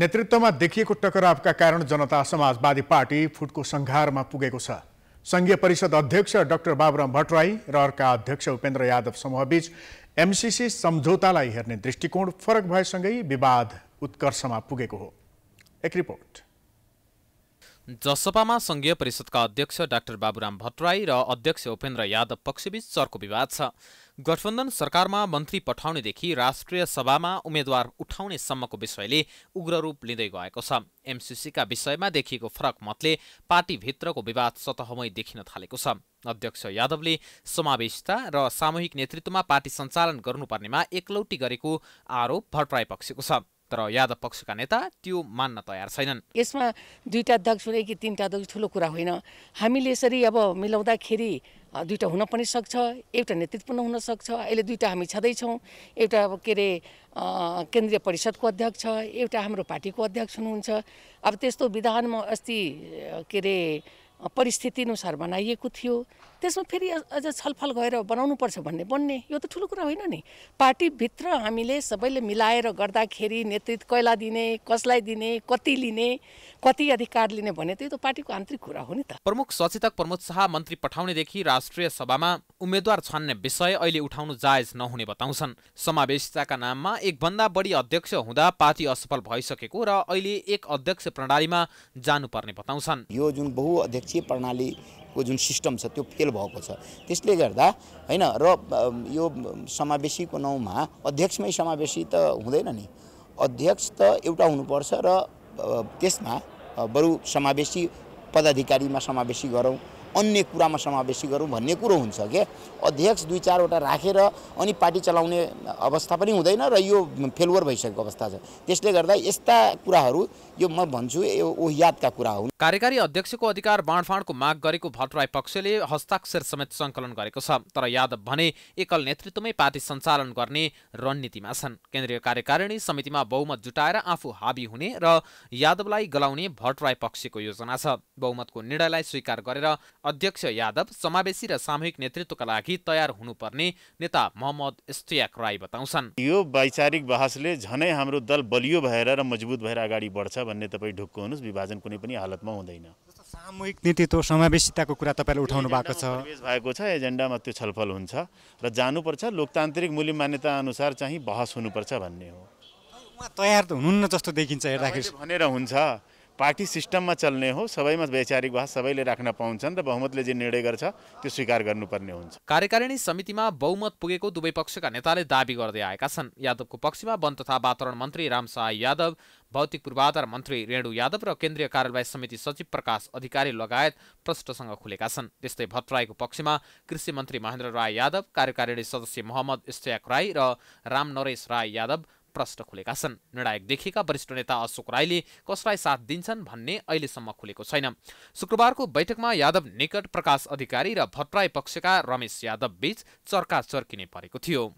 नेतृत्वमा देखिएको टकरावका कारण जनता समाजवादी पार्टी फुटको सङ्घारमा पुगेको छ सङ्घीय परिषद अध्यक्ष डाक्टर बाबुराम भट्टराई र अर्का अध्यक्ष उपेन्द्र यादव समूहबीच एमसिसी सम्झौतालाई हेर्ने दृष्टिकोण फरक भएसँगै विवाद उत्कर्षमा पुगेको हो एक रिपोर्ट जसपामा सङ्घीय परिषदका अध्यक्ष डाक्टर बाबुराम भट्टराई र अध्यक्ष उपेन्द्र यादव पक्षबीच चर्को विवाद छ गठबन्धन सरकारमा मन्त्री पठाउनेदेखि राष्ट्रिय सभामा उम्मेद्वार उठाउने सम्मको विषयले उग्र रूप लिँदै गएको छ एमसिसीका विषयमा देखिएको फरक मतले पार्टीभित्रको विवाद सतहमै देखिन थालेको छ अध्यक्ष यादवले समावेशता र सामूहिक नेतृत्वमा पार्टी सञ्चालन गर्नुपर्नेमा एकलौटी गरेको आरोप भट्टराई पक्षको छ तर यादव पक्षका नेता त्यो मान्न तयार छैनन् यसमा दुईटा अध्यक्ष हुने कि तिनटा अध्यक्ष ठुलो कुरा होइन हामीले यसरी अब मिलाउँदाखेरि दुईवटा हुन पनि सक्छ एउटा नेतृत्व पनि हुनसक्छ अहिले दुईवटा हामी छँदैछौँ एउटा के अरे केन्द्रीय परिषदको अध्यक्ष एउटा हाम्रो पार्टीको अध्यक्ष हुनुहुन्छ अब त्यस्तो विधानमा अस्ति के अरे परिस्थितिअनुसार बनाइएको थियो त्यसमा फेरि अझ छलफल गएर बनाउनुपर्छ भन्ने बन्ने यो त ठुलो कुरा होइन नि पार्टीभित्र हामीले सबैले मिलाएर गर्दाखेरि नेतृत्व कैला दिने कसलाई दिने कति लिने कति अधिकार लिने भने त यो त पार्टीको आन्तरिक कुरा हो नि त प्रमुख सचेतक प्रमोद शाह मन्त्री पठाउनेदेखि राष्ट्रिय सभामा उम्मेद्वार छान्ने विषय अहिले उठाउनु जायज नहुने बताउँछन् समावेशिताका नाममा एकभन्दा बढी अध्यक्ष हुँदा पार्टी असफल भइसकेको र अहिले एक अध्यक्ष प्रणालीमा जानुपर्ने बताउँछन् यो जुन बहुअध्यक्षीय प्रणाली को जुन सिस्टम छ त्यो फेल भएको छ त्यसले गर्दा होइन र यो समावेशीको नाउँमा अध्यक्षमै समावेशी त हुँदैन नि अध्यक्ष त एउटा हुनुपर्छ र त्यसमा बरु समावेशी पदाधिकारीमा समावेशी गरौँ अन्य कुरामा समावेशी गरौँ भन्ने कुरो हुन्छ के अध्यक्ष दुई चारवटा राखेर अनि पार्टी चलाउने अवस्था पनि हुँदैन र यो फेलवर भइसकेको अवस्था छ त्यसले गर्दा यस्ता कुराहरू यो म भन्छु यो ओहियातका कुरा हुन् कार्यकारी अध्यक्षको अधिकार बाँडफाँडको माग गरेको भट्टराई पक्षले हस्ताक्षर समेत सङ्कलन गरेको छ तर यादव भने एकल नेतृत्वमै पार्टी सञ्चालन गर्ने रणनीतिमा छन् केन्द्रीय कार्यकारिणी समितिमा बहुमत जुटाएर आफू हाबी हुने र यादवलाई गलाउने भट्टराई पक्षको योजना छ बहुमतको निर्णयलाई स्वीकार गरेर अध्यक्ष यादव समावेशी र सामूहिक नेतृत्वका लागि तयार हुनुपर्ने नेता मोहम्मद इस्तियाक राई बताउँछन् यो वैचारिक बहसले झनै हाम्रो दल बलियो भएर र मजबुत भएर अगाडि बढ्छ भन्ने तपाईँ ढुक्क हुनुहोस् विभाजन कुनै पनि हालतमा हुँदैन सामूहिक नेतृत्व समावेशिताको कुरा तपाईँले उठाउनु भएको छ भएको छ एजेन्डामा त्यो छलफल हुन्छ र जानुपर्छ लोकतान्त्रिक मूल्य मान्यता अनुसार चाहिँ बहस हुनुपर्छ भन्ने हो तयार त हुनुहुन्न जस्तो देखिन्छ हेर्दाखेरि भनेर हुन्छ पार्टी सिस्टममा चल्ने हो सबैमा वैचारिक भाष सबैले राख्न पाउँछन् र बहुमतले जे निर्णय गर्छ त्यो स्वीकार गर्नुपर्ने हुन्छ कार्यकारिणी समितिमा बहुमत पुगेको दुवै पक्षका नेताले दावी गर्दै आएका छन् यादवको पक्षमा वन तथा वातावरण मन्त्री रामशाह यादव भौतिक पूर्वाधार मन्त्री रेणु यादव र केन्द्रीय कार्यालय समिति सचिव प्रकाश अधिकारी लगायत प्रष्टसँग खुलेका छन् त्यस्तै भट्टराईको पक्षमा कृषि मन्त्री महेन्द्र राय यादव कार्यकारिणी सदस्य मोहम्मद इस्तयाक राई र राम नरेश राई यादव प्रश्न खुलेका छन् निर्णायक देखिएका वरिष्ठ नेता अशोक राईले कसलाई साथ दिन्छन् भन्ने अहिलेसम्म खुलेको छैन शुक्रबारको बैठकमा यादव निकट प्रकाश अधिकारी र भट्टराई पक्षका रमेश यादव बीच चर्का चर्किने परेको थियो